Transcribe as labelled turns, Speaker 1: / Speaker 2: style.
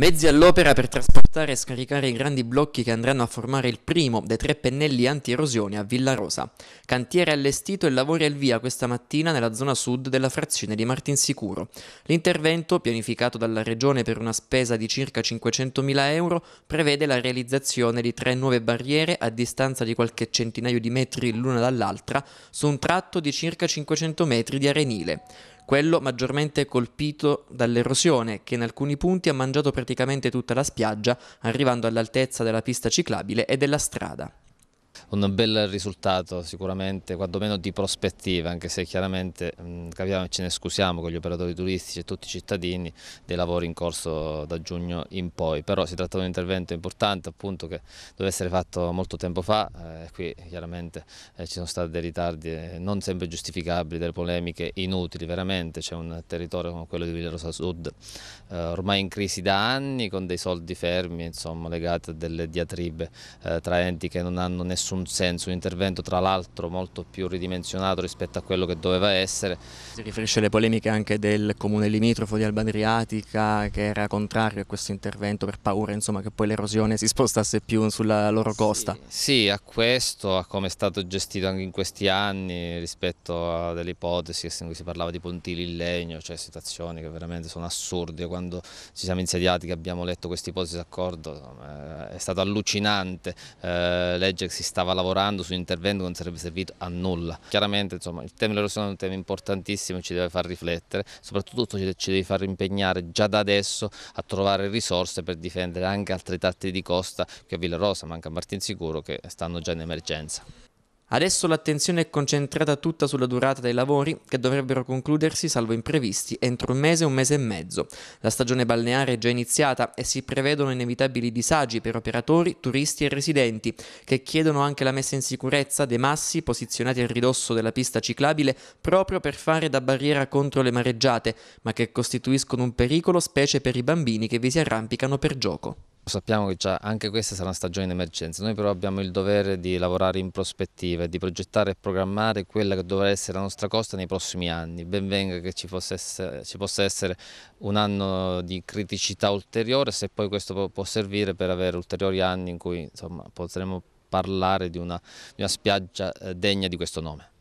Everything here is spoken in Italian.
Speaker 1: Mezzi all'opera per trasportare e scaricare i grandi blocchi che andranno a formare il primo dei tre pennelli anti-erosione a Villa Rosa. Cantiere allestito e lavori al via questa mattina nella zona sud della frazione di Martinsicuro. L'intervento, pianificato dalla Regione per una spesa di circa 500.000 euro, prevede la realizzazione di tre nuove barriere a distanza di qualche centinaio di metri l'una dall'altra su un tratto di circa 500 metri di arenile quello maggiormente colpito dall'erosione che in alcuni punti ha mangiato praticamente tutta la spiaggia, arrivando all'altezza della pista ciclabile e della strada
Speaker 2: un bel risultato sicuramente, quantomeno di prospettiva, anche se chiaramente mh, mm, capiamo e ce ne scusiamo con gli operatori turistici e tutti i cittadini dei lavori in corso da giugno in poi, però si tratta di un intervento importante appunto che doveva essere fatto molto tempo fa, eh, qui chiaramente eh, ci sono stati dei ritardi eh, non sempre giustificabili, delle polemiche inutili veramente, c'è un territorio come quello di Villarosa Sud eh, ormai in crisi da anni con dei soldi fermi, insomma legati a delle diatribe eh, tra enti che non hanno nessun un senso, un intervento tra l'altro molto più ridimensionato rispetto a quello che doveva essere.
Speaker 1: Si riferisce alle polemiche anche del comune limitrofo di Alba Adriatica che era contrario a questo intervento per paura insomma, che poi l'erosione si spostasse più sulla loro costa.
Speaker 2: Sì, sì, a questo, a come è stato gestito anche in questi anni rispetto a delle ipotesi in cui si parlava di pontili in legno, cioè situazioni che veramente sono assurde. Quando ci siamo insediati che abbiamo letto questa ipotesi d'accordo è stato allucinante, eh, legge che si stava stava lavorando su un intervento non sarebbe servito a nulla. Chiaramente insomma, il tema dell'erosione è un tema importantissimo, e ci deve far riflettere, soprattutto ci deve far impegnare già da adesso a trovare risorse per difendere anche altri tratti di costa che a Villa Rosa, ma anche a Martinsicuro che stanno già
Speaker 1: in emergenza. Adesso l'attenzione è concentrata tutta sulla durata dei lavori che dovrebbero concludersi, salvo imprevisti, entro un mese o un mese e mezzo. La stagione balneare è già iniziata e si prevedono inevitabili disagi per operatori, turisti e residenti, che chiedono anche la messa in sicurezza dei massi posizionati a ridosso della pista ciclabile proprio per fare da barriera contro le mareggiate, ma che costituiscono un pericolo specie per i bambini che vi si arrampicano per gioco sappiamo che già anche questa sarà una stagione in
Speaker 2: emergenza, noi però abbiamo il dovere di lavorare in prospettiva, di progettare e programmare quella che dovrà essere la nostra costa nei prossimi anni. ben venga che ci, essere, ci possa essere un anno di criticità ulteriore se poi questo può, può servire per avere ulteriori anni in cui insomma, potremo parlare di una, di una spiaggia eh, degna di questo nome.